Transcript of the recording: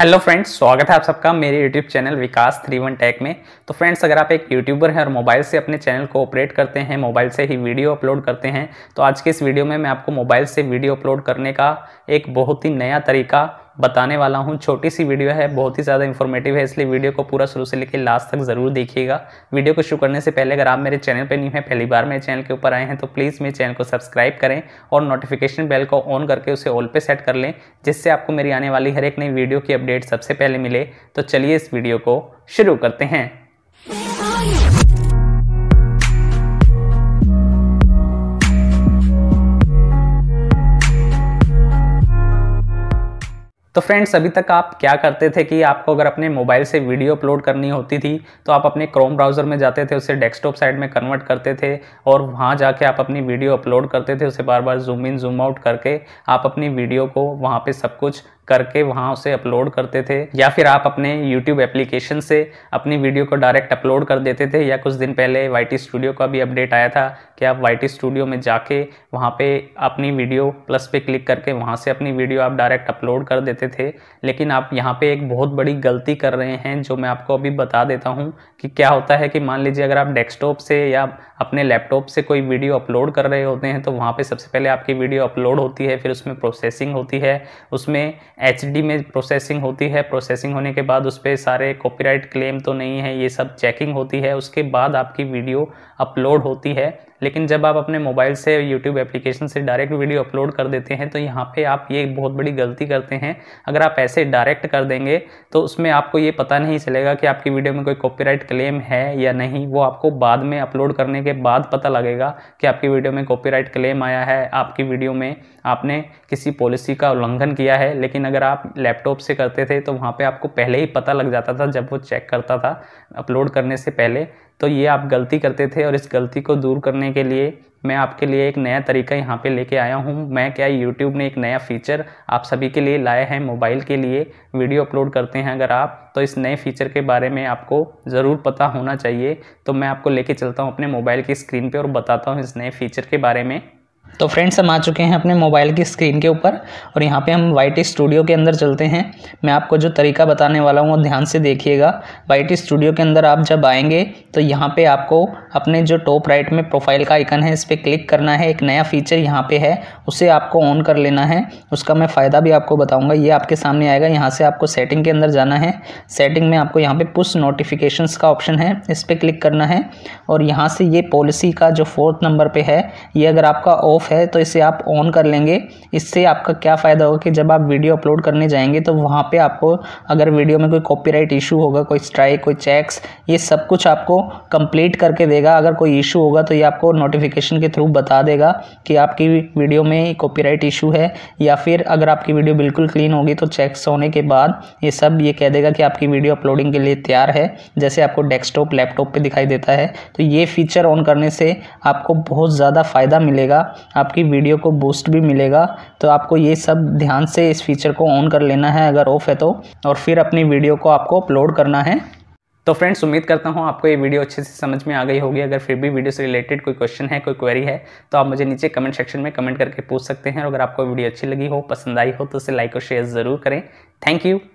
hello friends स्वागत है आप सबका मेरे YouTube channel Vikas three one tech में तो फ्रेंड्स अगर आप एक यूट्यूबर हैं और मोबाइल से अपने चैनल को ऑपरेट करते हैं मोबाइल से ही वीडियो अपलोड करते हैं तो आज के इस वीडियो में मैं आपको मोबाइल से वीडियो अपलोड करने का एक बहुत ही नया तरीका बताने वाला हूँ छोटी सी वीडियो है बहुत ही ज़्यादा इन्फॉर्मेटिव है इसलिए वीडियो को पूरा शुरू से लेकर लास्ट तक ज़रूर देखिएगा वीडियो को शुरू करने से पहले अगर आप मेरे चैनल पर नहीं हैं पहली बार मेरे चैनल के ऊपर आए हैं तो प्लीज़ मेरे चैनल को सब्सक्राइब करें और नोटिफिकेशन बेल को ऑन करके उसे ऑल पे सेट कर लें जिससे आपको मेरी आने वाली हर एक नई वीडियो की अपडेट सबसे पहले मिले तो चलिए इस वीडियो को शुरू करते हैं तो फ्रेंड्स अभी तक आप क्या करते थे कि आपको अगर अपने मोबाइल से वीडियो अपलोड करनी होती थी तो आप अपने क्रोम ब्राउज़र में जाते थे उसे डेस्कटॉप साइड में कन्वर्ट करते थे और वहाँ जाके आप अपनी वीडियो अपलोड करते थे उसे बार बार जूम इन जूम आउट करके आप अपनी वीडियो को वहाँ पर सब कुछ करके वहाँ उसे अपलोड करते थे या फिर आप अपने यूट्यूब एप्लीकेशन से अपनी वीडियो को डायरेक्ट अपलोड कर देते थे या कुछ दिन पहले वाई स्टूडियो का भी अपडेट आया था कि आप वाई स्टूडियो में जाके वहाँ पे अपनी वीडियो प्लस पे क्लिक करके वहाँ से अपनी वीडियो आप डायरेक्ट अपलोड कर देते थे लेकिन आप यहाँ पे एक बहुत बड़ी गलती कर रहे हैं जो मैं आपको अभी बता देता हूँ कि क्या होता है कि मान लीजिए अगर आप डेस्कटॉप से या अपने लैपटॉप से कोई वीडियो अपलोड कर रहे होते हैं तो वहाँ पे सबसे पहले आपकी वीडियो अपलोड होती है फिर उसमें प्रोसेसिंग होती है उसमें एच में प्रोसेसिंग होती है प्रोसेसिंग होने के बाद उस पर सारे कॉपीराइट क्लेम तो नहीं है ये सब चेकिंग होती है उसके बाद आपकी वीडियो अपलोड होती है लेकिन जब आप अपने मोबाइल से यूट्यूब एप्लीकेशन से डायरेक्ट वीडियो अपलोड कर देते हैं तो यहाँ पे आप ये बहुत बड़ी गलती करते हैं अगर आप ऐसे डायरेक्ट कर देंगे तो उसमें आपको ये पता नहीं चलेगा कि आपकी वीडियो में कोई कॉपीराइट क्लेम है या नहीं वो आपको बाद में अपलोड करने के बाद पता लगेगा कि आपकी वीडियो में कॉपीराइट क्लेम आया है आपकी वीडियो में आपने किसी पॉलिसी का उल्लंघन किया है लेकिन अगर आप लैपटॉप से करते थे तो वहाँ पर आपको पहले ही पता लग जाता था जब वो चेक करता था अपलोड करने से पहले तो ये आप गलती करते थे और इस गलती को दूर करने के लिए मैं आपके लिए एक नया तरीका यहाँ पे लेके आया हूँ मैं क्या YouTube ने एक नया फीचर आप सभी के लिए लाया है मोबाइल के लिए वीडियो अपलोड करते हैं अगर आप तो इस नए फीचर के बारे में आपको ज़रूर पता होना चाहिए तो मैं आपको लेके चलता हूँ अपने मोबाइल की स्क्रीन पे और बताता हूँ इस नए फीचर के बारे में तो फ्रेंड्स हम आ चुके हैं अपने मोबाइल की स्क्रीन के ऊपर और यहाँ पे हम वाई टी स्टूडियो के अंदर चलते हैं मैं आपको जो तरीका बताने वाला हूँ वो ध्यान से देखिएगा वाई टी स्टूडियो के अंदर आप जब आएंगे तो यहाँ पे आपको अपने जो टॉप राइट में प्रोफाइल का आइकन है इस पर क्लिक करना है एक नया फीचर यहाँ पर है उसे आपको ऑन कर लेना है उसका मैं फ़ायदा भी आपको बताऊँगा ये आपके सामने आएगा यहाँ से आपको सेटिंग के अंदर जाना है सेटिंग में आपको यहाँ पर पुश नोटिफिकेशन का ऑप्शन है इस पर क्लिक करना है और यहाँ से ये पॉलिसी का जो फोर्थ नंबर पर है ये अगर आपका ऑफ ऑफ है तो इसे आप ऑन कर लेंगे इससे आपका क्या फ़ायदा होगा कि जब आप वीडियो अपलोड करने जाएंगे तो वहाँ पे आपको अगर वीडियो में कोई कॉपीराइट इशू होगा कोई स्ट्राइक कोई चेक्स ये सब कुछ आपको कंप्लीट करके देगा अगर कोई इशू होगा तो ये आपको नोटिफिकेशन के थ्रू बता देगा कि आपकी वीडियो में कॉपीराइट इशू है या फिर अगर आपकी वीडियो बिल्कुल क्लीन होगी तो चेक्स होने के बाद ये सब ये कह देगा कि आपकी वीडियो अपलोडिंग के लिए तैयार है जैसे आपको डेस्कटॉप लैपटॉप पर दिखाई देता है तो ये फीचर ऑन करने से आपको बहुत ज़्यादा फ़ायदा मिलेगा आपकी वीडियो को बूस्ट भी मिलेगा तो आपको ये सब ध्यान से इस फीचर को ऑन कर लेना है अगर ऑफ है तो और फिर अपनी वीडियो को आपको अपलोड करना है तो फ्रेंड्स उम्मीद करता हूँ आपको ये वीडियो अच्छे से समझ में आ गई होगी अगर फिर भी वीडियो से रिलेटेड कोई क्वेश्चन है कोई क्वेरी है तो आप मुझे नीचे कमेंट सेक्शन में कमेंट करके पूछ सकते हैं और अगर आपको वीडियो अच्छी लगी हो पसंद आई हो तो उसे लाइक और शेयर ज़रूर करें थैंक यू